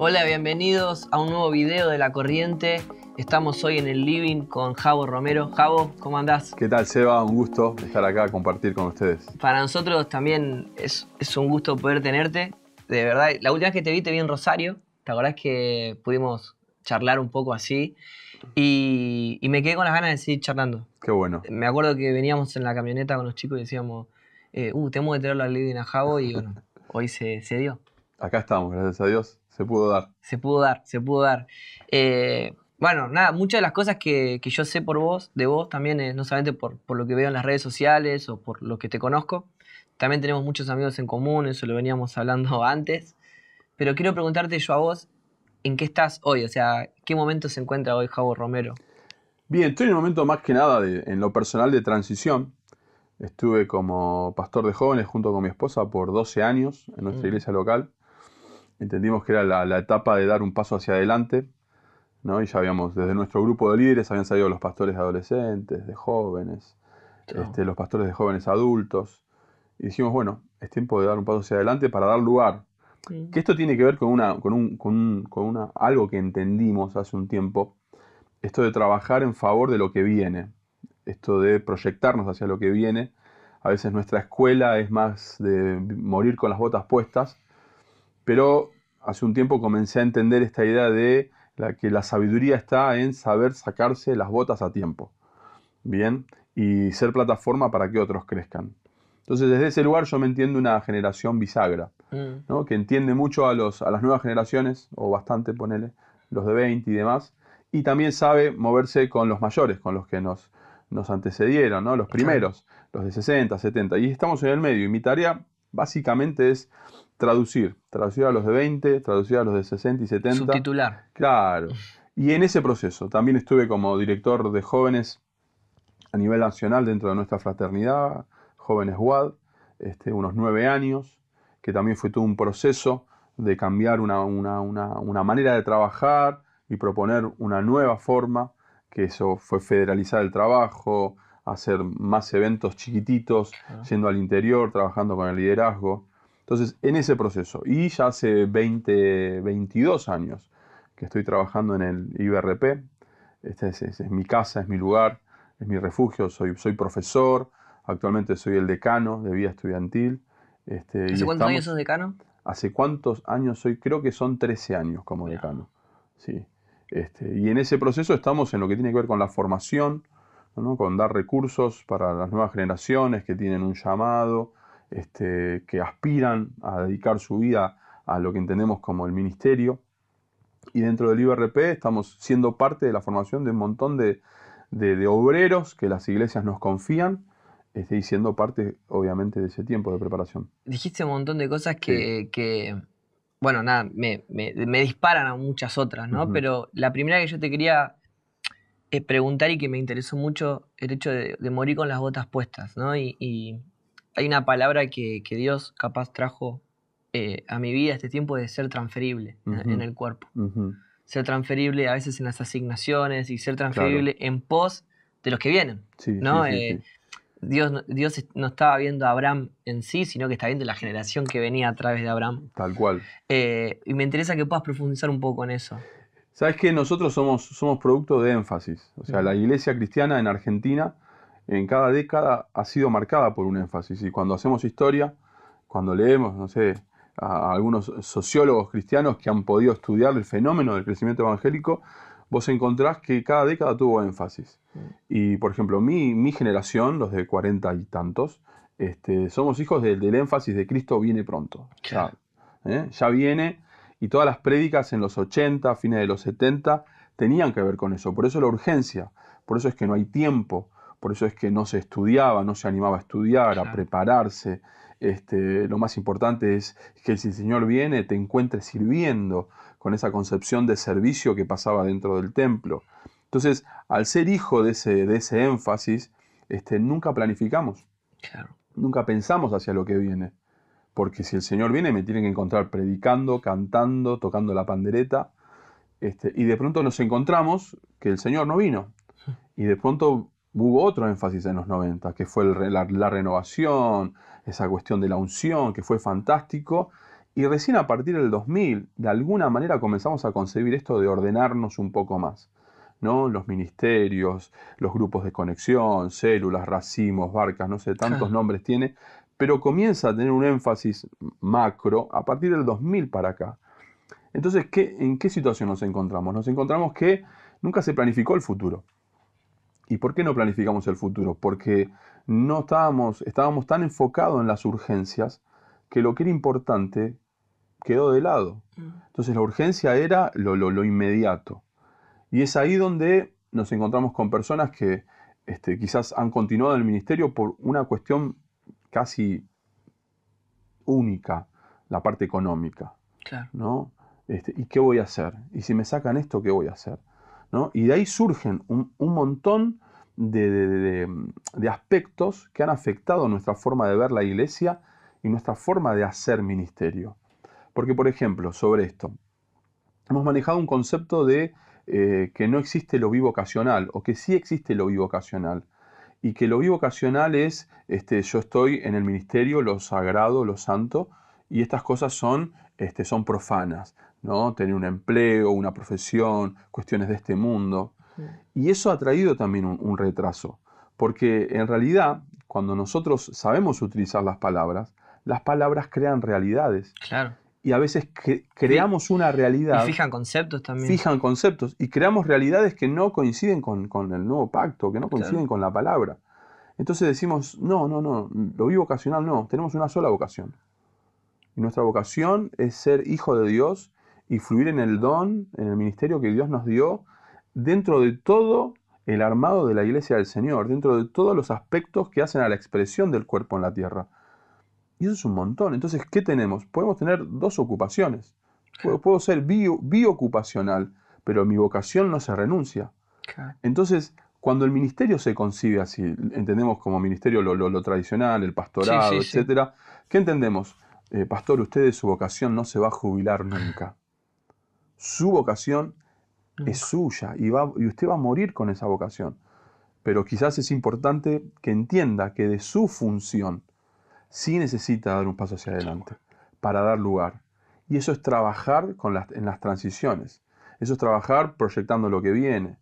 Hola, bienvenidos a un nuevo video de La Corriente. Estamos hoy en el living con Javo Romero. Javo, ¿cómo andás? ¿Qué tal, Seba? Un gusto estar acá, a compartir con ustedes. Para nosotros también es, un gusto poder tenerte. De verdad, la última vez que te vi te vi en Rosario. ¿Te acordás que pudimos charlar un poco así? Y, me quedé con las ganas de seguir charlando. Qué bueno. Me acuerdo que veníamos en la camioneta con los chicos y decíamos, eh, uh, tenemos que traerlo al living a Javo y bueno, hoy se, se dio. Acá estamos, gracias a Dios. Se pudo dar. Se pudo dar, se pudo dar. Eh, bueno, nada, muchas de las cosas que, yo sé por vos, de vos también, no solamente por, por, lo que veo en las redes sociales o por lo que te conozco, también tenemos muchos amigos en común, eso lo veníamos hablando antes, pero quiero preguntarte yo a vos, ¿en qué estás hoy? O sea, ¿qué momento se encuentra hoy Javo Romero? Bien, estoy en un momento más que nada en lo personal de transición. Estuve como pastor de jóvenes junto con mi esposa por 12 años en nuestra mm. iglesia local entendimos que era la, etapa de dar un paso hacia adelante, ¿no? Y ya habíamos, desde nuestro grupo de líderes habían salido los pastores de adolescentes, de jóvenes, este, los pastores de jóvenes adultos, y dijimos, bueno, es tiempo de dar un paso hacia adelante para dar lugar. Que esto tiene que ver con, una, una, algo que entendimos hace un tiempo, esto de trabajar en favor de lo que viene, esto de proyectarnos hacia lo que viene. A veces nuestra escuela es más de morir con las botas puestas pero hace un tiempo comencé a entender esta idea de la que la sabiduría está en saber sacarse las botas a tiempo, ¿bien? Y ser plataforma para que otros crezcan. Entonces, desde ese lugar yo me entiendo una generación bisagra, mm. ¿no? que entiende mucho a, los, a las nuevas generaciones, o bastante, ponele, los de 20 y demás, y también sabe moverse con los mayores, con los que nos, nos antecedieron, ¿no? los primeros, los de 60, 70, y estamos en el medio. Y mi tarea básicamente es traducir, traducir a los de 20, traducir a los de 60 y 70. Subtitular. Claro. Y en ese proceso también estuve como director de jóvenes a nivel nacional dentro de nuestra fraternidad, jóvenes WAD, este, unos nueve años, que también fue todo un proceso de cambiar una, una manera de trabajar y proponer una nueva forma, que eso fue federalizar el trabajo, hacer más eventos chiquititos, yendo al interior, trabajando con el liderazgo. Entonces, en ese proceso, y ya hace 20, 22 años que estoy trabajando en el IBRP, esta es, mi casa, es mi lugar, es mi refugio, soy, soy profesor, actualmente soy el decano de vida estudiantil. Este, ¿Hace cuántos años sos decano? Hace cuántos años soy, creo que son 13 años como decano. Sí. Este, y en ese proceso estamos en lo que tiene que ver con la formación, con dar recursos para las nuevas generaciones que tienen un llamado, este, que aspiran a dedicar su vida a lo que entendemos como el ministerio. Y dentro del IRP estamos siendo parte de la formación de un montón de, obreros que las iglesias nos confían este, y siendo parte, obviamente, de ese tiempo de preparación. Dijiste un montón de cosas que, bueno, nada, me, disparan a muchas otras, ¿no? Pero la primera que yo te quería eh, preguntar y que me interesó mucho el hecho de, morir con las botas puestas, ¿no? Y, hay una palabra que, Dios capaz trajo eh, a mi vida este tiempo de ser transferible en el cuerpo. Ser transferible a veces en las asignaciones y ser transferible en pos de los que vienen, eh, ¿no? Dios, Dios no estaba viendo a Abraham en sí, sino que está viendo la generación que venía a través de Abraham. Tal cual. y me interesa que puedas profundizar un poco en eso. Sabes que nosotros somos, somos producto de énfasis. O sea, la iglesia cristiana en Argentina en cada década ha sido marcada por un énfasis. Y cuando hacemos historia, cuando leemos, no sé, a algunos sociólogos cristianos que han podido estudiar el fenómeno del crecimiento evangélico, vos encontrás que cada década tuvo énfasis. Mm. Y, por ejemplo, mi, generación, los de cuarenta y tantos, este, somos hijos del, énfasis de Cristo viene pronto. ¿eh? Ya viene, y todas las prédicas en los 80, fines de los 70, tenían que ver con eso. Por eso la urgencia, por eso es que no hay tiempo, por eso es que no se estudiaba, no se animaba a estudiar, a prepararse. Este, lo más importante es que si el Señor viene, te encuentres sirviendo con esa concepción de servicio que pasaba dentro del templo. Entonces, al ser hijo de ese, de ese énfasis, este, nunca planificamos, nunca pensamos hacia lo que viene porque si el Señor viene me tienen que encontrar predicando, cantando, tocando la pandereta, este, y de pronto nos encontramos que el Señor no vino. Y de pronto hubo otro énfasis en los 90, que fue la, la, renovación, esa cuestión de la unción, que fue fantástico. Y recién a partir del 2000, de alguna manera comenzamos a concebir esto de ordenarnos un poco más. ¿no? Los ministerios, los grupos de conexión, células, racimos, barcas, no sé, tantos nombres tiene, pero comienza a tener un énfasis macro a partir del 2000 para acá. Entonces, ¿en qué situación nos encontramos? Nos encontramos que nunca se planificó el futuro. ¿Y por qué no planificamos el futuro? Porque no estábamos, estábamos tan enfocados en las urgencias que lo que era importante quedó de lado. Mm. Entonces la urgencia era lo, lo, inmediato. Y es ahí donde nos encontramos con personas que este, quizás han continuado en el ministerio por una cuestión casi única la parte económica. ¿no? Este, ¿Y qué voy a hacer? Y si me sacan esto, ¿qué voy a hacer? Y de ahí surgen un, montón de, aspectos que han afectado nuestra forma de ver la iglesia y nuestra forma de hacer ministerio. Porque, por ejemplo, sobre esto, hemos manejado un concepto de eh, que no existe lo bivocacional o que sí existe lo bivocacional y que lo bivocacional es, este, yo estoy en el ministerio, lo sagrado, lo santo, y estas cosas son, este, son profanas, ¿no? Tener un empleo, una profesión, cuestiones de este mundo. Mm. Y eso ha traído también un retraso, porque en realidad, cuando nosotros sabemos utilizar las palabras, las palabras crean realidades. Claro y a veces creamos una realidad. fijan conceptos también. Fijan conceptos y creamos realidades que no coinciden con, el nuevo pacto, que no coinciden con la palabra. Entonces decimos, no, no, no, lo ocasional no, tenemos una sola vocación. Y nuestra vocación es ser hijo de Dios y fluir en el don, en el ministerio que Dios nos dio, dentro de todo el armado de la iglesia del Señor, dentro de todos los aspectos que hacen a la expresión del cuerpo en la tierra. Y eso es un montón. Entonces, ¿qué tenemos? Podemos tener dos ocupaciones. Puedo, ser bio, biocupacional, pero mi vocación no se renuncia. Entonces, cuando el ministerio se concibe así, entendemos como ministerio lo, tradicional, el pastorado, etc. ¿qué entendemos? Eh, pastor, usted de su vocación no se va a jubilar nunca. Su vocación es suya y, va, y usted va a morir con esa vocación. Pero quizás es importante que entienda que de su función, sí necesita dar un paso hacia adelante para dar lugar. Y eso es trabajar con las, en las transiciones. Eso es trabajar proyectando lo que viene.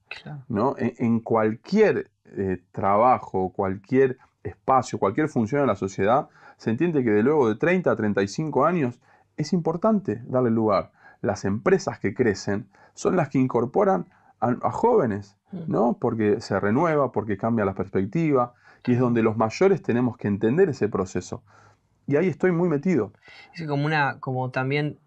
¿no? En, cualquier eh, trabajo, cualquier espacio, cualquier función en la sociedad, se entiende que de luego de 30 a 35 años es importante darle lugar. Las empresas que crecen son las que incorporan a, jóvenes, mm. ¿no? porque se renueva, porque cambia la perspectiva, y es donde los mayores tenemos que entender ese proceso. Y ahí estoy muy metido. Es como una, como también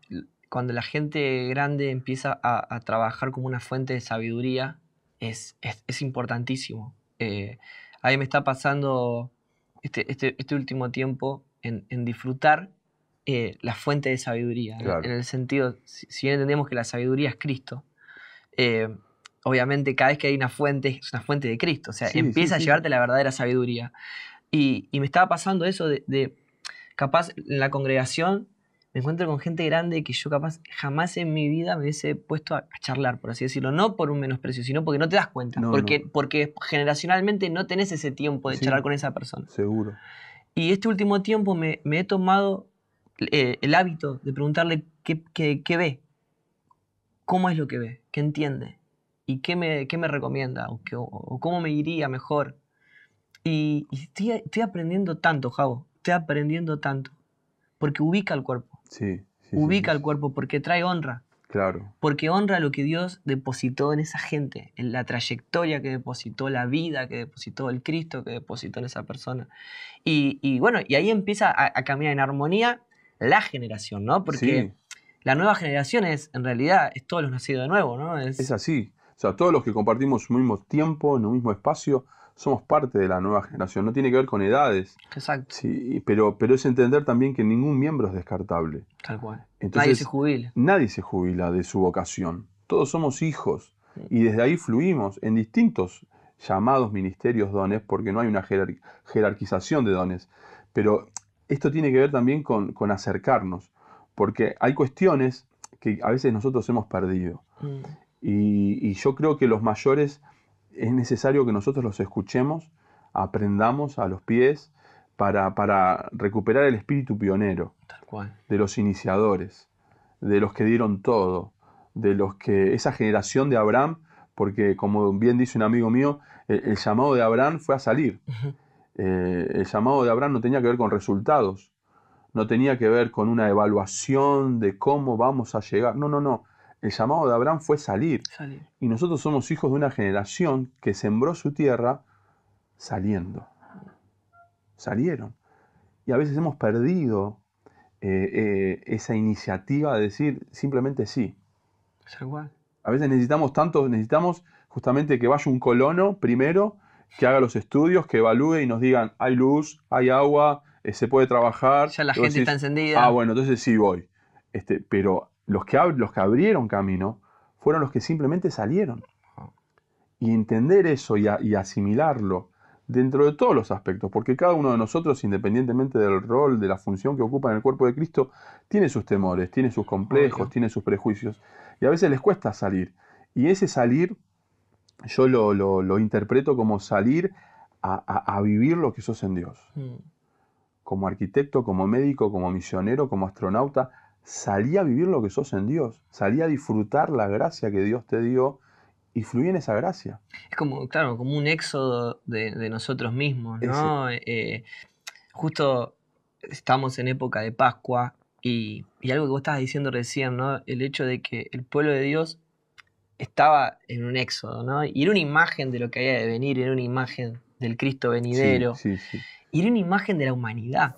cuando la gente grande empieza a, trabajar como una fuente de sabiduría, es, importantísimo. Eh, ahí me está pasando este, este, este último tiempo en, disfrutar eh, la fuente de sabiduría. En, el sentido, si bien entendemos que la sabiduría es Cristo, eh, obviamente cada vez que hay una fuente, es una fuente de Cristo, o sea, empieza a llevarte la verdadera sabiduría. Y, me estaba pasando eso de, capaz en la congregación me encuentro con gente grande que yo capaz jamás en mi vida me hubiese puesto a, charlar, por así decirlo, no por un menosprecio, sino porque no te das cuenta, porque, porque generacionalmente no tenés ese tiempo de charlar con esa persona. Seguro. Y este último tiempo me, he tomado eh, el hábito de preguntarle qué, qué ve, cómo es lo que ve, qué entiende y qué me, recomienda o, qué, cómo me iría mejor. Y, estoy, estoy, aprendiendo tanto, Javo, estoy aprendiendo tanto, porque ubica el cuerpo. Sí. ubica el cuerpo porque trae honra. Claro. Porque honra lo que Dios depositó en esa gente, en la trayectoria que depositó, la vida que depositó, el Cristo que depositó en esa persona. Y, bueno, y ahí empieza a, caminar en armonía la generación, ¿no? Porque la nueva generación es, en realidad, es todos los nacidos de nuevo, ¿no? Es, es así. O sea, todos los que compartimos un mismo tiempo, en un mismo espacio, somos parte de la nueva generación. No tiene que ver con edades. Exacto. Sí, pero, pero es entender también que ningún miembro es descartable. Tal cual. Entonces, nadie se jubila. Nadie se jubila de su vocación. Todos somos hijos. Y desde ahí fluimos en distintos llamados ministerios dones, porque no hay una jerarquización de dones. Pero esto tiene que ver también con, acercarnos, porque hay cuestiones que a veces nosotros hemos perdido. Mm. Y, yo creo que los mayores es necesario que nosotros los escuchemos, aprendamos a los pies para, recuperar el espíritu pionero de los iniciadores, de los que dieron todo, de los que esa generación de Abraham, porque como bien dice un amigo mío, el, llamado de Abraham fue a salir. Eh, el llamado de Abraham no tenía que ver con resultados, no tenía que ver con una evaluación de cómo vamos a llegar. No, no, no el llamado de Abraham fue salir. Y nosotros somos hijos de una generación que sembró su tierra saliendo. Salieron. Y a veces hemos perdido eh, eh, esa iniciativa de decir simplemente sí. Es igual. A veces necesitamos tanto, necesitamos justamente que vaya un colono primero, que haga los estudios, que evalúe y nos digan, hay luz, hay agua, eh, se puede trabajar. Ya la gente está encendida. Ah, bueno, entonces sí voy. Este, pero los que, los que abrieron camino fueron los que simplemente salieron. Y entender eso y, asimilarlo dentro de todos los aspectos, porque cada uno de nosotros, independientemente del rol, de la función que ocupa en el cuerpo de Cristo, tiene sus temores, tiene sus complejos, tiene sus prejuicios, y a veces les cuesta salir. Y ese salir, yo lo, interpreto como salir a, vivir lo que sos en Dios. Mm. Como arquitecto, como médico, como misionero, como astronauta, Salí a vivir lo que sos en Dios, salí a disfrutar la gracia que Dios te dio y fluí en esa gracia. Es como, claro, como un éxodo de, nosotros mismos, ¿no? Eh, justo estamos en época de Pascua y, algo que vos estabas diciendo recién, ¿no? El hecho de que el pueblo de Dios estaba en un éxodo, ¿no? Y era una imagen de lo que había de venir, era una imagen del Cristo venidero. Y era una imagen de la humanidad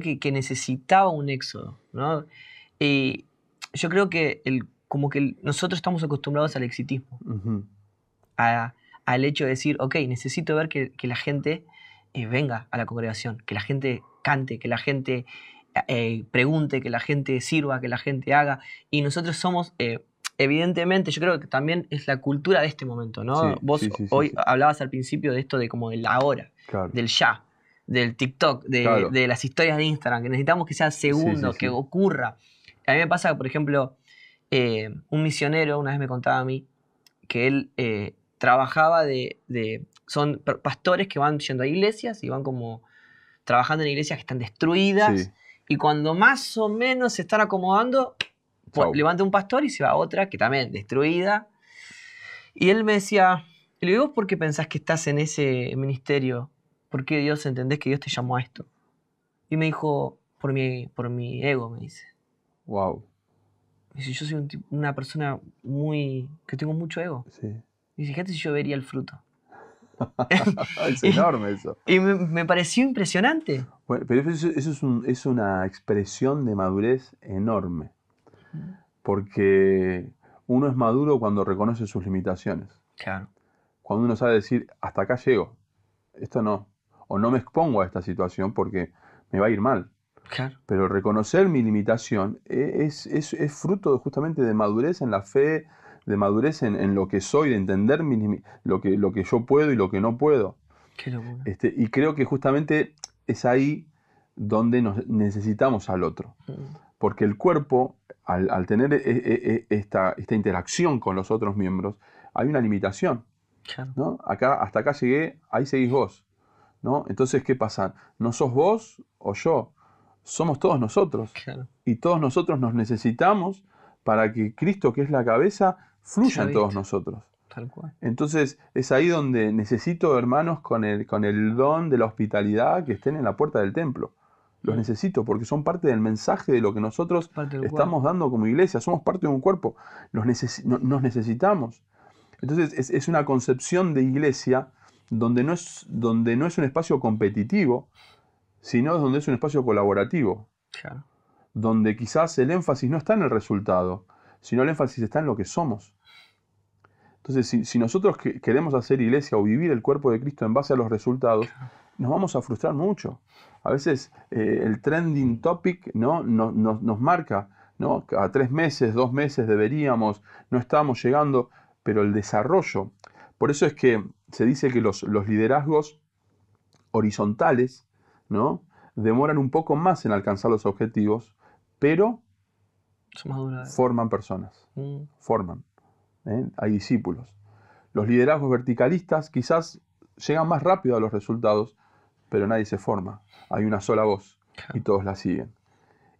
que, necesitaba un éxodo. ¿no? Y yo creo que el, como que nosotros estamos acostumbrados al exitismo, al hecho de decir, ok, necesito ver que, la gente eh, venga a la congregación, que la gente cante, que la gente eh, pregunte, que la gente sirva, que la gente haga. Y nosotros somos... Eh, evidentemente, yo creo que también es la cultura de este momento, ¿no? Vos hoy hablabas al principio de esto de como el ahora, del ya del TikTok, de, las historias de Instagram, que necesitamos que sea segundo, que ocurra. A mí me pasa, por ejemplo, eh, un misionero una vez me contaba a mí que él eh, trabajaba de, Son pastores que van yendo a iglesias y van como trabajando en iglesias que están destruidas. Y cuando más o menos se están acomodando, pues, levanta un pastor y se va a otra que también destruida. Y él me decía, y le ¿por qué pensás que estás en ese ministerio? ¿por qué Dios entendés que Dios te llamó a esto? Y me dijo, por mi, por mi ego, me dice. Wow. dice, yo soy una persona muy. que tengo mucho ego. Sí. ¿Y fíjate si yo vería el fruto. es enorme eso. Y me, pareció impresionante. pero eso, es, es, una expresión de madurez enorme. Porque uno es maduro cuando reconoce sus limitaciones. Claro. Cuando uno sabe decir, hasta acá llego, esto no o no me expongo a esta situación porque me va a ir mal. Pero reconocer mi limitación e, es, es, es fruto justamente de madurez en la fe, de madurez en, lo que soy, de entender lo, que, lo que yo puedo y lo que no puedo. este, y creo que justamente es ahí donde nos necesitamos al otro. Mm. Porque el cuerpo, al, tener e, e, esta, esta, interacción con los otros miembros, hay una limitación. ¿no? Acá, hasta acá llegué, ahí seguís vos. Entonces, ¿qué pasa? No sos vos o yo, somos todos nosotros. Y todos nosotros nos necesitamos para que Cristo, que es la cabeza, fluya en todos nosotros. Tal cual. Entonces, es ahí donde necesito hermanos con el, con el don de la hospitalidad que estén en la puerta del templo. Los mm. necesito porque son parte del mensaje de lo que nosotros estamos dando como iglesia. Somos parte de un cuerpo. nos necesitamos. Entonces, es, una concepción de iglesia donde no es, donde no es un espacio competitivo, sino donde es un espacio colaborativo. Donde quizás el énfasis no está en el resultado, sino el énfasis está en lo que somos. Entonces, si, nosotros queremos hacer iglesia o vivir el cuerpo de Cristo en base a los resultados, nos vamos a frustrar mucho. A veces eh, el trending topic ¿no? nos, marca, ¿no? a tres meses, dos meses deberíamos, no estamos llegando, pero el desarrollo. Por eso es que se dice que los, liderazgos horizontales ¿no? demoran un poco más en alcanzar los objetivos, pero forman personas, mm. forman, ¿eh? hay discípulos. Los liderazgos verticalistas quizás llegan más rápido a los resultados, pero nadie se forma, hay una sola voz y todos la siguen.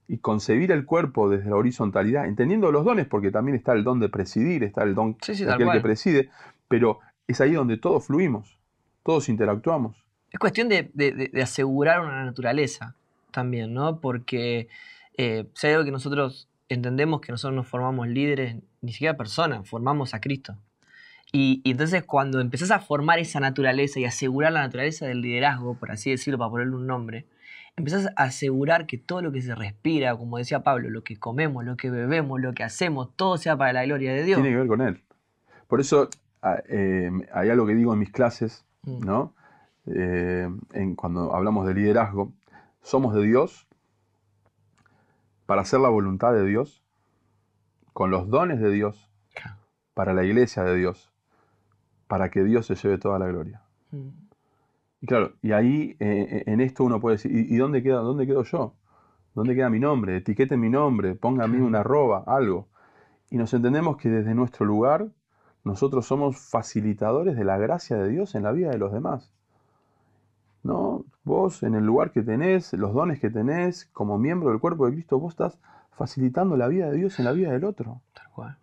Y concebir el cuerpo desde la horizontalidad, entendiendo los dones, porque también está el don de presidir, está el don de aquel que preside, pero es ahí donde todos fluimos, todos interactuamos. Es cuestión de, asegurar una naturaleza también, ¿no? Porque eh, que nosotros entendemos que nosotros no formamos líderes, ni siquiera personas, formamos a Cristo. Y, y, entonces cuando empezás a formar esa naturaleza y asegurar la naturaleza del liderazgo, por así decirlo, para ponerle un nombre, empezás a asegurar que todo lo que se respira, como decía Pablo, lo que comemos, lo que bebemos, lo que hacemos, todo sea para la gloria de Dios. Tiene que ver con Él. Por eso eh, hay algo que digo en mis clases, mm. ¿no? Eh, en, cuando hablamos de liderazgo, somos de Dios para hacer la voluntad de Dios, con los dones de Dios, para la iglesia de Dios, para que Dios se lleve toda la gloria. Mm. Y claro, y ahí eh, en esto uno puede decir, ¿y, dónde, queda, dónde quedo yo? ¿Dónde queda mi nombre? Etiquete mi nombre, ponga a mí una arroba, algo. Y nos entendemos que desde nuestro lugar nosotros somos facilitadores de la gracia de Dios en la vida de los demás. ¿No? Vos, en el lugar que tenés, los dones que tenés, como miembro del cuerpo de Cristo, vos estás facilitando la vida de Dios en la vida del otro. Tal cual.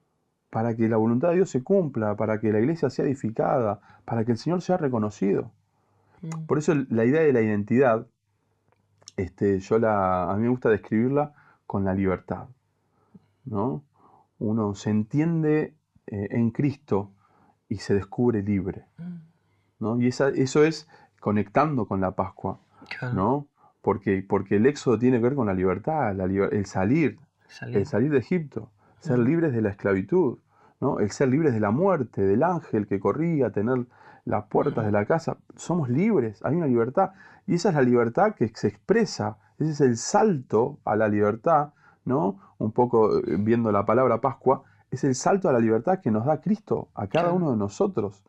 Para que la voluntad de Dios se cumpla, para que la iglesia sea edificada, para que el Señor sea reconocido. Mm. Por eso la idea de la identidad, este, yo la, a mí me gusta describirla con la libertad. ¿no? Uno se entiende eh, en Cristo y se descubre libre. Mm. ¿no? Y eso es conectando con la Pascua, ¿no? Porque, porque el éxodo tiene que ver con la libertad, el, salir, el salir de Egipto, ser mm. libres de la esclavitud, ¿no? el ser libres de la muerte, del ángel que corría, tener las puertas de la casa. Somos libres, hay una libertad. Y esa es la libertad que se expresa, ese es el salto a la libertad, ¿no? un poco eh, viendo la palabra Pascua, es el salto a la libertad que nos da Cristo a cada uno de nosotros.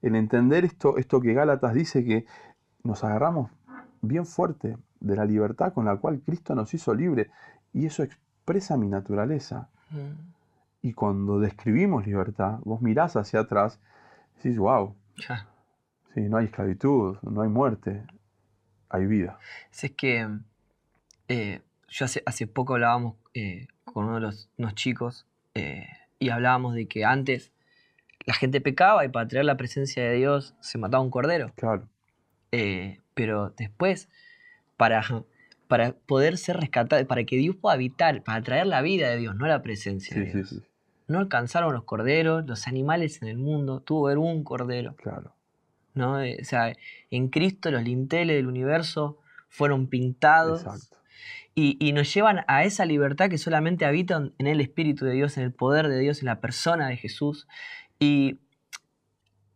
El entender esto, esto que Gálatas dice que nos agarramos bien fuerte de la libertad con la cual Cristo nos hizo libre y eso expresa mi naturaleza. Mm. Y cuando describimos libertad, vos mirás hacia atrás y decís, wow, sí, no hay esclavitud, no hay muerte, hay vida. Si es que eh, yo hace, hace poco hablábamos eh, con uno de los unos chicos eh, y hablábamos de que antes la gente pecaba y para traer la presencia de Dios se mataba un cordero. Claro. Eh, pero después, para, para poder ser rescatado, para que Dios pueda habitar, para traer la vida de Dios, no la presencia de Dios. Sí, sí. No alcanzaron los corderos, los animales en el mundo, tuvo que haber un cordero. Claro. ¿no? Eh, o sea, en Cristo los linteles del universo fueron pintados Exacto. Y, nos llevan a esa libertad que solamente habitan en el Espíritu de Dios, en el poder de Dios, en la persona de Jesús. Y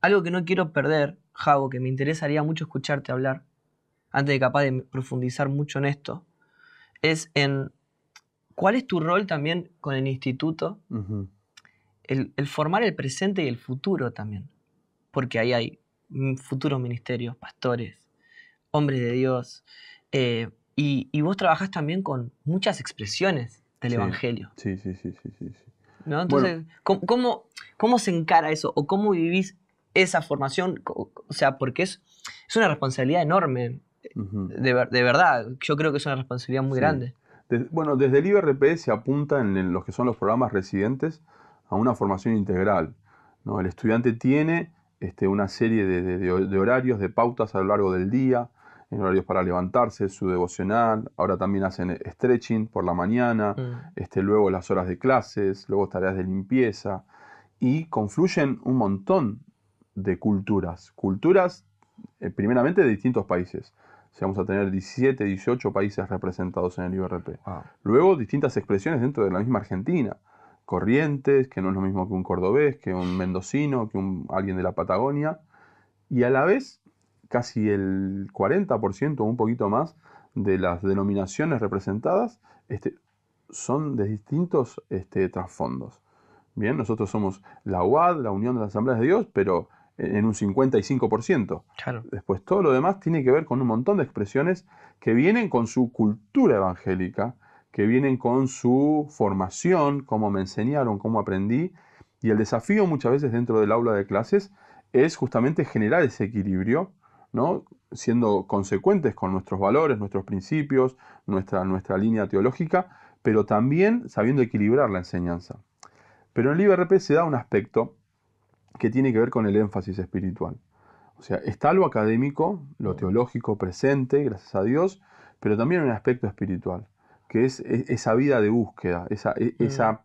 algo que no quiero perder, Javo, que me interesaría mucho escucharte hablar, antes de capaz de profundizar mucho en esto, es en cuál es tu rol también con el instituto, el, formar el presente y el futuro también, porque ahí hay mm, futuros ministerios, pastores, hombres de Dios, eh, y, vos trabajás también con muchas expresiones del Evangelio. Sí, sí, sí, sí, sí. Entonces, ¿cómo, se encara eso? ¿O cómo vivís esa formación? O sea, porque es, es una responsabilidad enorme, eh, de, verdad. Yo creo que es una responsabilidad muy grande. bueno, desde el IBRP se apunta en, los que son los programas residentes a una formación integral. ¿no? El estudiante tiene este, una serie de, horarios, de pautas a lo largo del día, horarios para levantarse, su devocional, ahora también hacen eh, stretching por la mañana, mm. este, luego las horas de clases, luego tareas de limpieza, y confluyen un montón de culturas, culturas eh, primeramente de distintos países. vamos a tener 17, 18 países representados en el IRP. Luego, distintas expresiones dentro de la misma Argentina. Corrientes, que no es lo mismo que un cordobés, que un mendocino, que un, alguien de la Patagonia. Y a la vez, casi el 40% o un poquito más de las denominaciones representadas este, son de distintos este, trasfondos. Bien, nosotros somos la UAD, la Unión de las Asambleas de Dios, pero en un 55%. Claro. Después todo lo demás tiene que ver con un montón de expresiones que vienen con su cultura evangélica, que vienen con su formación, cómo me enseñaron, cómo aprendí. Y el desafío muchas veces dentro del aula de clases es justamente generar ese equilibrio siendo consecuentes con nuestros valores, nuestros principios, nuestra, nuestra línea teológica, pero también sabiendo equilibrar la enseñanza. Pero en el IBRP se da un aspecto que tiene que ver con el énfasis espiritual. O sea, está lo académico, lo teológico presente, gracias a Dios, pero también un aspecto espiritual, que es, esa vida de búsqueda, esa, e, esa,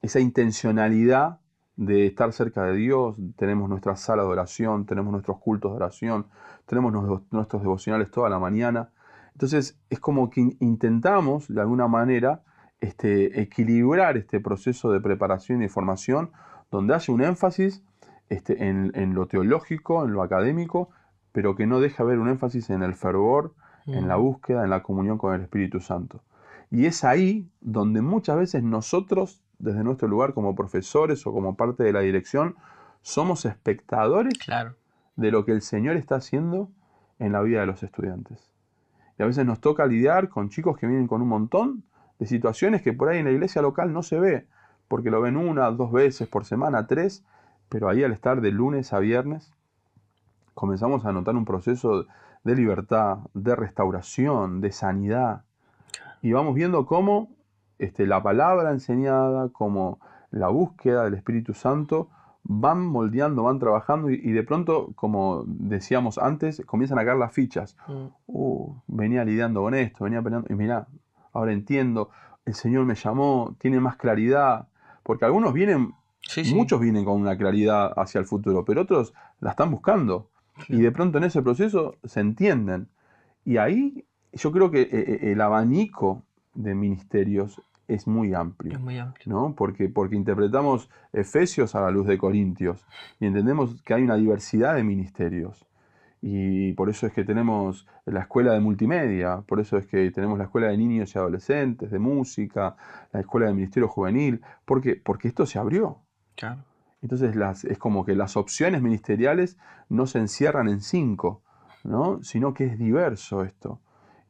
esa intencionalidad de estar cerca de Dios, tenemos nuestra sala de oración, tenemos nuestros cultos de oración, tenemos nuestros devocionales toda la mañana. Entonces es como que intentamos de alguna manera este, equilibrar este proceso de preparación y formación donde hace un énfasis este, en, lo teológico, en lo académico, pero que no deja haber un énfasis en el fervor, en la mm. búsqueda, en la comunión con el Espíritu Santo. Y es ahí donde muchas veces nosotros desde nuestro lugar como profesores o como parte de la dirección, somos espectadores de lo que el Señor está haciendo en la vida de los estudiantes. Y a veces nos toca lidiar con chicos que vienen con un montón de situaciones que por ahí en la iglesia local no se ve, porque lo ven una, dos veces por semana, tres, pero ahí al estar de lunes a viernes, comenzamos a notar un proceso de libertad, de restauración, de sanidad. Y vamos viendo cómo este, la palabra enseñada, como la búsqueda del Espíritu Santo, van moldeando, van trabajando y, de pronto, como decíamos antes, comienzan a caer las fichas. Mm. Uh, venía lidiando con esto, venía peleando y mirá, ahora entiendo, el Señor me llamó, tiene más claridad, porque algunos vienen, muchos vienen con una claridad hacia el futuro, pero otros la están buscando y de pronto en ese proceso se entienden. Y ahí yo creo que eh, eh, el abanico de ministerios es muy amplio. ¿no? Porque, porque interpretamos Efesios a la luz de Corintios y entendemos que hay una diversidad de ministerios. Y por eso es que tenemos la escuela de multimedia, por eso es que tenemos la escuela de niños y adolescentes, de música, la escuela de ministerio juvenil, porque, porque esto se abrió. Entonces las, es como que las opciones ministeriales no se encierran en cinco, ¿no? sino que es diverso esto.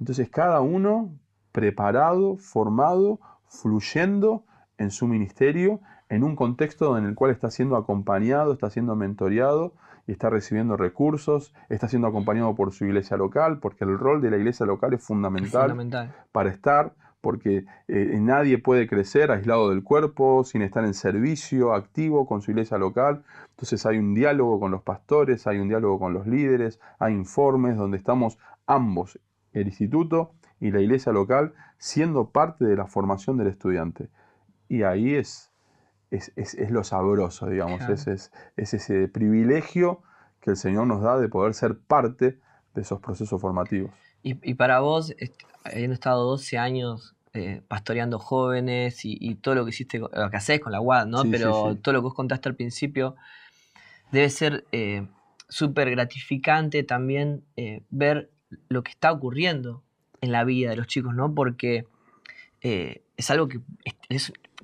Entonces cada uno preparado, formado fluyendo en su ministerio en un contexto en el cual está siendo acompañado, está siendo mentoreado y está recibiendo recursos, está siendo acompañado por su iglesia local, porque el rol de la iglesia local es fundamental, para estar, porque eh, eh, nadie puede crecer aislado del cuerpo, sin estar en servicio activo con su iglesia local. Entonces hay un diálogo con los pastores, hay un diálogo con los líderes, hay informes donde estamos ambos, el instituto y la iglesia local siendo parte de la formación del estudiante. Y ahí es, es, lo sabroso, digamos, es, ese privilegio que el Señor nos da de poder ser parte de esos procesos formativos. Y, para vos, habiendo estado 12 años eh, pastoreando jóvenes y, todo lo que hiciste, lo que con la UAD, ¿no? Pero todo lo que vos contaste al principio, debe ser eh, súper gratificante también eh, ver lo que está ocurriendo en la vida de los chicos, ¿no? Porque eh, es algo que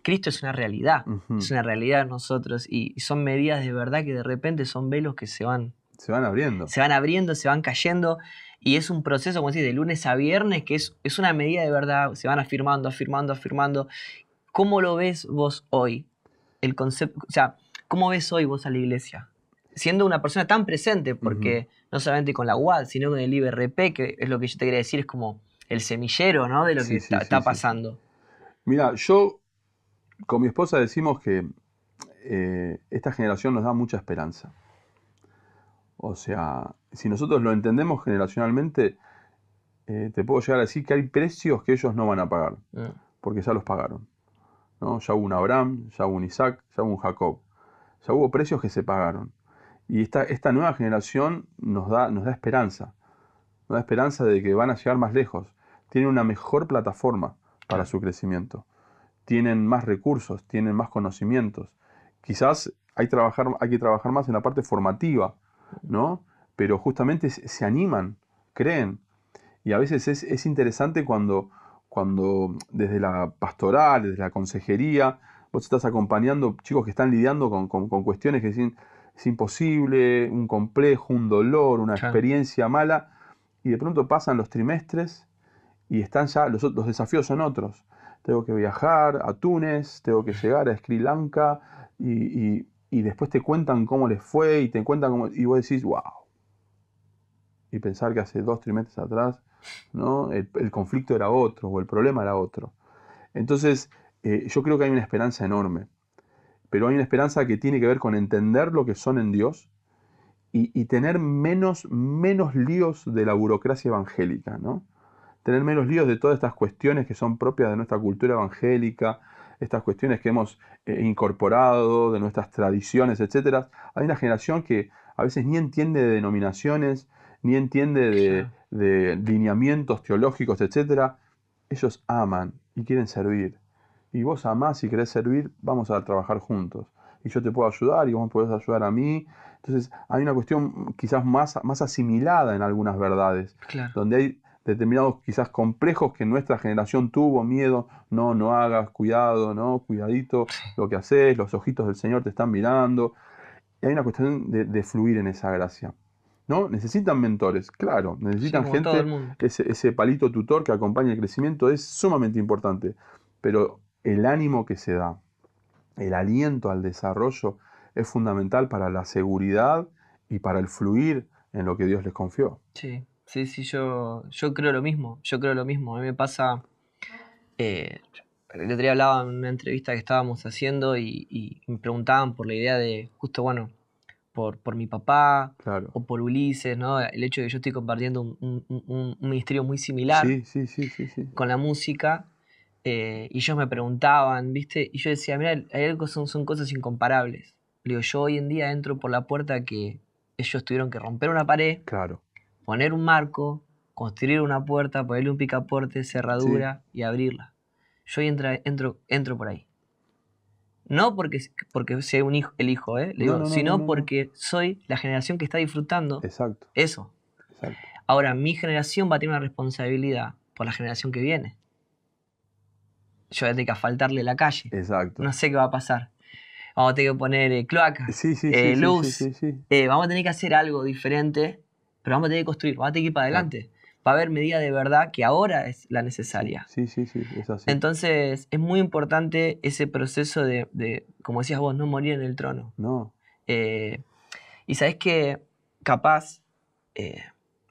Cristo es una realidad, es una realidad en nosotros y, son medidas de verdad que de repente son velos que se van... Se van abriendo. Se van abriendo, se van cayendo y es un proceso, como decís, de lunes a viernes que es, una medida de verdad, se van afirmando, afirmando, afirmando. ¿Cómo lo ves vos hoy? El concepto, o sea, ¿cómo ves hoy vos a la iglesia? siendo una persona tan presente, porque no solamente con la UAD, sino con el IBRP, que es lo que yo te quería decir, es como el semillero, ¿no? De lo que está, pasando. Mira, yo con mi esposa decimos que eh, esta generación nos da mucha esperanza. O sea, si nosotros lo entendemos generacionalmente, eh, te puedo llegar a decir que hay precios que ellos no van a pagar, mm. porque ya los pagaron. ¿no? Ya hubo un Abraham, ya hubo un Isaac, ya hubo un Jacob. Ya hubo precios que se pagaron. Y esta, esta nueva generación nos da, nos da esperanza. Nos da esperanza de que van a llegar más lejos tienen una mejor plataforma para su crecimiento, tienen más recursos, tienen más conocimientos. Quizás hay, que trabajar más en la parte formativa, ¿no? Pero justamente se animan, creen. Y a veces es, interesante cuando, cuando desde la pastoral, desde la consejería, vos estás acompañando chicos que están lidiando con, cuestiones que dicen, es imposible, un complejo, un dolor, una experiencia mala, y de pronto pasan los trimestres y están ya, los, desafíos son otros. Tengo que viajar a Túnez, tengo que llegar a Sri Lanka y, después te cuentan cómo les fue y te cuentan cómo, y vos decís, wow. Y pensar que hace dos trimestres atrás ¿no? el, conflicto era otro o el problema era otro. Entonces, eh, yo creo que hay una esperanza enorme, pero hay una esperanza que tiene que ver con entender lo que son en Dios y, y tener menos, menos líos de la burocracia evangélica, ¿no? tener menos líos de todas estas cuestiones que son propias de nuestra cultura evangélica, estas cuestiones que hemos eh, incorporado, de nuestras tradiciones, etc. Hay una generación que a veces ni entiende de denominaciones, ni entiende de, lineamientos teológicos, etc. Ellos aman y quieren servir. Y vos amás y querés servir, vamos a trabajar juntos. Y yo te puedo ayudar y vos me podés ayudar a mí. Entonces hay una cuestión quizás más, más asimilada en algunas verdades, donde hay determinados quizás complejos que nuestra generación tuvo, miedo, no, no hagas, cuidado, no, cuidadito, lo que haces, los ojitos del Señor te están mirando. Y hay una cuestión de, fluir en esa gracia. ¿No? Necesitan mentores, claro, necesitan gente, ese, ese palito tutor que acompaña el crecimiento es sumamente importante, pero el ánimo que se da, el aliento al desarrollo es fundamental para la seguridad y para el fluir en lo que Dios les confió. Sí sí, sí, yo, yo creo lo mismo, yo creo lo mismo. A mí me pasa, eh, el otro hablaba en una entrevista que estábamos haciendo y, me preguntaban por la idea de, justo, bueno, por, por mi papá o por Ulises, ¿no? El hecho de que yo estoy compartiendo un, ministerio muy similar con la música. Eh, y ellos me preguntaban, ¿viste? Y yo decía, mira, hay algo, son, son cosas incomparables. digo, yo hoy en día entro por la puerta que ellos tuvieron que romper una pared. Claro poner un marco, construir una puerta, ponerle un picaporte, cerradura y abrirla. Yo entra, entro, entro por ahí. No porque, porque sea un hijo, el hijo, ¿eh? sino porque soy la generación que está disfrutando Exacto. eso. Ahora, mi generación va a tener una responsabilidad por la generación que viene. Yo voy a tener que asfaltarle la calle. Exacto. No sé qué va a pasar. Vamos a tener que poner cloaca, cloacas, luz. vamos a tener que hacer algo diferente pero vamos a tener que construir, vamos a tener que ir para adelante. para ver haber medida de verdad que ahora es la necesaria. Sí, sí, sí, es así. Entonces, es muy importante ese proceso de, como decías vos, no morir en el trono. No. Eh, y ¿sabés que, capaz, eh,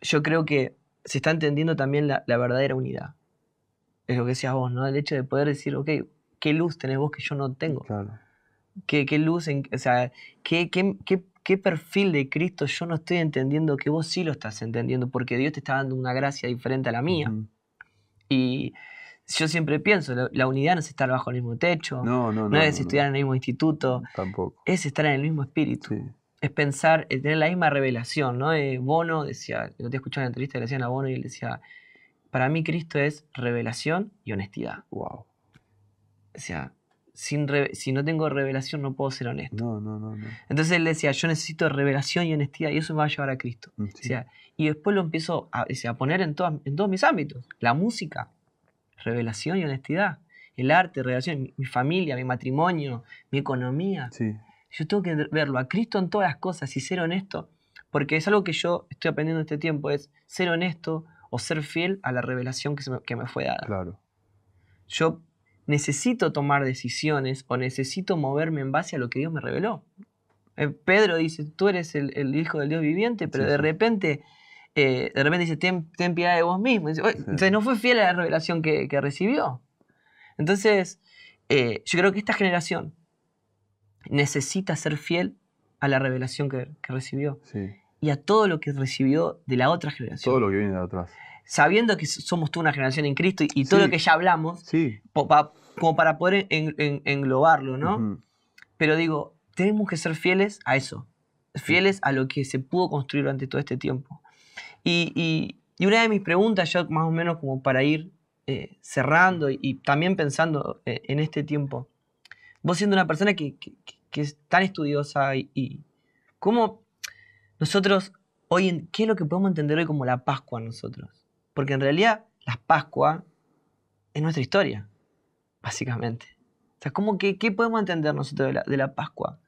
yo creo que se está entendiendo también la, verdadera unidad. Es lo que decías vos, ¿no? El hecho de poder decir, ok, ¿qué luz tenés vos que yo no tengo? Claro. ¿Qué, qué luz, o sea, ¿qué, qué qué perfil de Cristo yo no estoy entendiendo que vos sí lo estás entendiendo, porque Dios te está dando una gracia diferente a la mía. Y yo siempre pienso, la, unidad no es estar bajo el mismo techo, no, no, no, es estudiar en el mismo instituto, tampoco. es estar en el mismo espíritu. Es pensar, es tener la misma revelación, ¿no? Eh, Bono decía, yo te escuchaba en la entrevista, le decían a Bono y él decía, para mí Cristo es revelación y honestidad. Wow. O sea, sin si no tengo revelación no puedo ser honesto. No, no, no, Entonces él decía, yo necesito revelación y honestidad y eso me va a llevar a Cristo. Mm, y después lo empiezo a, poner en, todas, en todos mis ámbitos. La música, revelación y honestidad. El arte, revelación, mi, familia, mi matrimonio, mi economía. Yo tengo que verlo a Cristo en todas las cosas y ser honesto. Porque es algo que yo estoy aprendiendo este tiempo, es ser honesto o ser fiel a la revelación que, me, que me fue dada. Claro. Yo necesito tomar decisiones o necesito moverme en base a lo que Dios me reveló. Eh, Pedro dice, tú eres el, hijo del Dios viviente, pero de repente... Eh, de repente dice, ten, piedad de vos mismo. Entonces no fue fiel a la revelación que, recibió. Entonces, eh, yo creo que esta generación necesita ser fiel a la revelación que, recibió. Y a todo lo que recibió de la otra generación. Todo lo que viene de atrás sabiendo que somos toda una generación en Cristo y, todo lo que ya hablamos, como para poder englobarlo, ¿no? Pero digo, tenemos que ser fieles a eso, fieles a lo que se pudo construir durante todo este tiempo. Y, una de mis preguntas, yo más o menos como para ir eh, cerrando y, también pensando eh, en este tiempo, vos siendo una persona que, es tan estudiosa y cómo nosotros hoy en, qué es lo que podemos entender hoy como la Pascua nosotros. Porque en realidad la Pascua es nuestra historia, básicamente. O sea, que, ¿qué podemos entender nosotros de la, Pascua?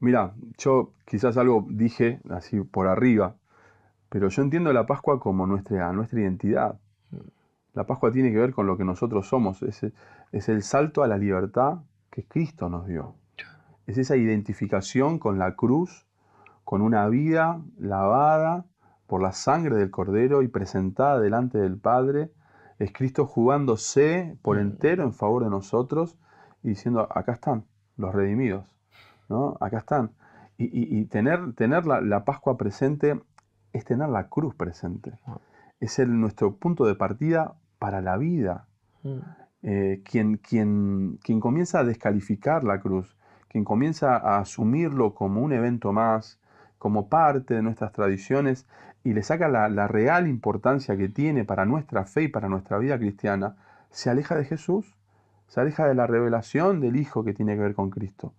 Mira, yo quizás algo dije así por arriba, pero yo entiendo la Pascua como nuestra, nuestra identidad. Mm. La Pascua tiene que ver con lo que nosotros somos, es, es el salto a la libertad que Cristo nos dio. Es esa identificación con la cruz, con una vida lavada por la sangre del Cordero y presentada delante del Padre, es Cristo jugándose por mm. entero en favor de nosotros y diciendo, acá están los redimidos, ¿no? Acá están. Y, tener, tener la, Pascua presente es tener la cruz presente. Ah. Es el, nuestro punto de partida para la vida. Mm. Eh, quien, quien, quien comienza a descalificar la cruz, quien comienza a asumirlo como un evento más, como parte de nuestras tradiciones y le saca la, real importancia que tiene para nuestra fe y para nuestra vida cristiana, se aleja de Jesús, se aleja de la revelación del Hijo que tiene que ver con Cristo.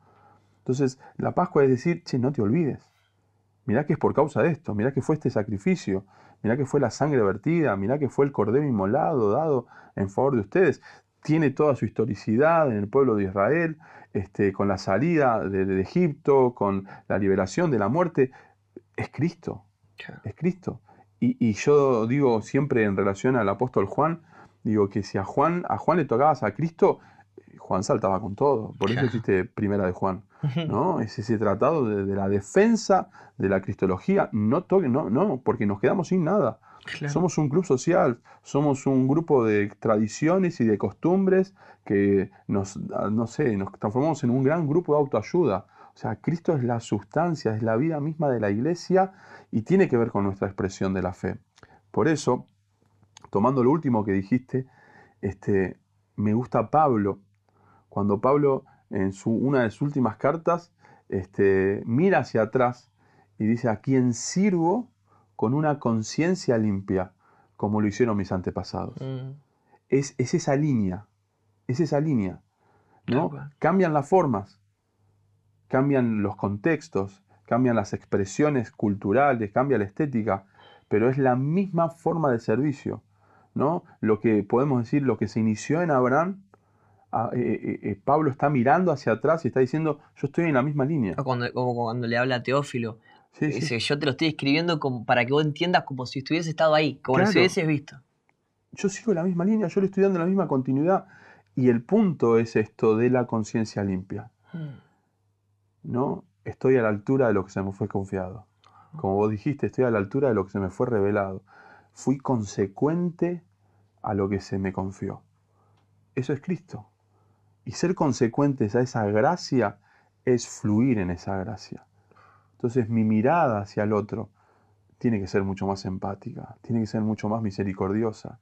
Entonces, la Pascua es decir, che, no te olvides. Mirá que es por causa de esto, mirá que fue este sacrificio, mirá que fue la sangre vertida, mirá que fue el cordero inmolado dado en favor de ustedes tiene toda su historicidad en el pueblo de Israel, este, con la salida de, Egipto, con la liberación de la muerte, es Cristo, es Cristo. Y, y, yo digo siempre en relación al apóstol Juan, digo que si a Juan, a Juan le tocabas a Cristo, Juan saltaba con todo. Por eso existe Primera de Juan. Es ese tratado de, la defensa de la cristología. No, no, no, porque nos quedamos sin nada. Somos un club social, somos un grupo de tradiciones y de costumbres que nos, no sé, nos transformamos en un gran grupo de autoayuda. O sea, Cristo es la sustancia, es la vida misma de la iglesia y tiene que ver con nuestra expresión de la fe. Por eso, tomando lo último que dijiste, este, me gusta Pablo. Cuando Pablo en una de sus últimas cartas, este, mira hacia atrás y dice, a quien sirvo con una conciencia limpia, como lo hicieron mis antepasados. Mm. Es, esa línea, es esa línea. ¿no? Cambian las formas, cambian los contextos, cambian las expresiones culturales, cambia la estética, pero es la misma forma de servicio. ¿no? Lo que podemos decir, lo que se inició en Abraham eh, eh, eh, Pablo está mirando hacia atrás y está diciendo, yo estoy en la misma línea. Cuando, como cuando le habla a Teófilo, dice, yo te lo estoy escribiendo para que vos entiendas como si estuviese estado ahí, como si hubieses visto. Yo sigo la misma línea, yo le estoy dando la misma continuidad. Y el punto es esto de la conciencia limpia. Mm. ¿No? Estoy a la altura de lo que se me fue confiado. Como vos dijiste, estoy a la altura de lo que se me fue revelado. Fui consecuente a lo que se me confió. Eso es Cristo. Y ser consecuentes a esa gracia es fluir en esa gracia. Entonces mi mirada hacia el otro tiene que ser mucho más empática, tiene que ser mucho más misericordiosa,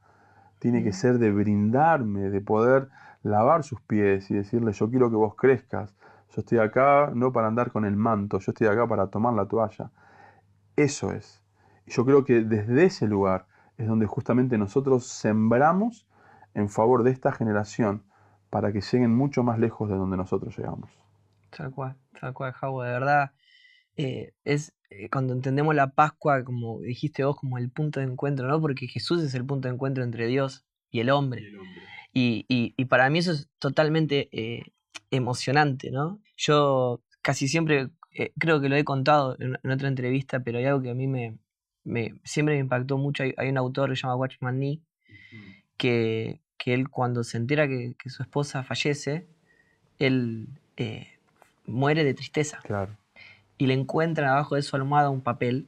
tiene que mm. ser de brindarme, de poder lavar sus pies y decirle, yo quiero que vos crezcas, yo estoy acá no para andar con el manto, yo estoy acá para tomar la toalla. Eso es. Y yo creo que desde ese lugar es donde justamente nosotros sembramos en favor de esta generación para que lleguen mucho más lejos de donde nosotros llegamos. Tal cual, tal cual, de verdad. Eh, es eh, cuando entendemos la Pascua, como dijiste vos, como el punto de encuentro, ¿no? Porque Jesús es el punto de encuentro entre Dios y el hombre. Y, para mí eso es totalmente eh, emocionante, ¿no? Yo casi siempre, creo que lo he contado en, otra entrevista, pero hay algo que a mí me, siempre me impactó mucho. Hay, un autor que se llama Watchman Nee, que, que él cuando se entera que, su esposa fallece, él eh, muere de tristeza. Claro. Y le encuentran abajo de su almohada un papel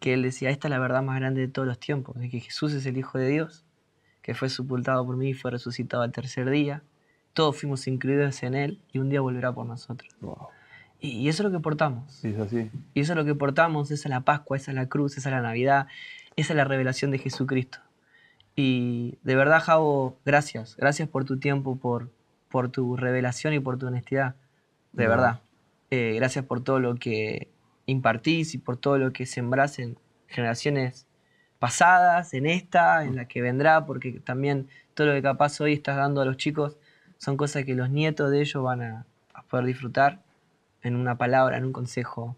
que él decía, esta es la verdad más grande de todos los tiempos, de que Jesús es el Hijo de Dios, que fue sepultado por mí y fue resucitado al tercer día, todos fuimos incluidos en él y un día volverá por nosotros. Y, eso es lo que portamos. Y eso es lo que portamos, esa es la Pascua, esa es la cruz, esa es la Navidad, esa es la revelación de Jesucristo. Y de verdad, Javo, gracias. Gracias por tu tiempo, por, tu revelación y por tu honestidad. De verdad. Eh, gracias por todo lo que impartís y por todo lo que sembrás en generaciones pasadas, en esta, en la que vendrá, porque también todo lo que capaz hoy estás dando a los chicos son cosas que los nietos de ellos van a, poder disfrutar en una palabra, en un consejo.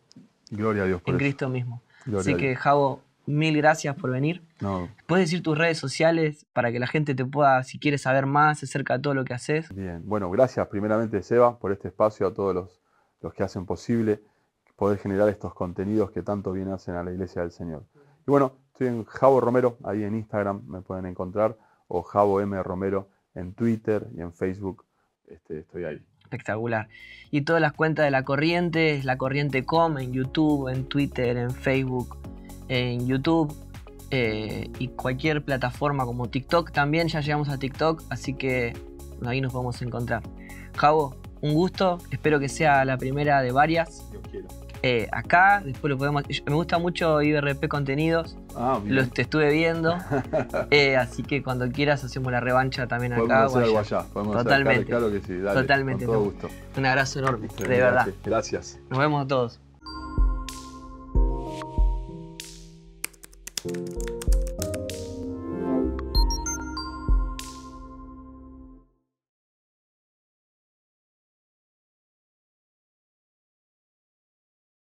Gloria a Dios. Por en Cristo mismo. Así que, Javo, mil gracias por venir. ¿Puedes decir tus redes sociales para que la gente te pueda, si quieres saber más acerca de todo lo que haces? Bien, bueno, gracias primeramente, Seba, por este espacio, a todos los, los que hacen posible poder generar estos contenidos que tanto bien hacen a la Iglesia del Señor. Y bueno, estoy en Javo Romero, ahí en Instagram me pueden encontrar, o Javo M. Romero en Twitter y en Facebook, este, estoy ahí. Espectacular. Y todas las cuentas de la corriente, la corriente com, en YouTube, en Twitter, en Facebook, en YouTube eh, y cualquier plataforma como TikTok también. Ya llegamos a TikTok, así que ahí nos vamos a encontrar. Javo, un gusto. Espero que sea la primera de varias. Yo quiero. Eh, acá, después lo podemos. Me gusta mucho IBRP Contenidos. Ah, los te estuve viendo. Eh, así que cuando quieras hacemos la revancha también podemos acá. Hacer algo allá. Podemos Totalmente. claro, Totalmente. Con Un abrazo enorme. de verdad. Gracias. Nos vemos a todos. you.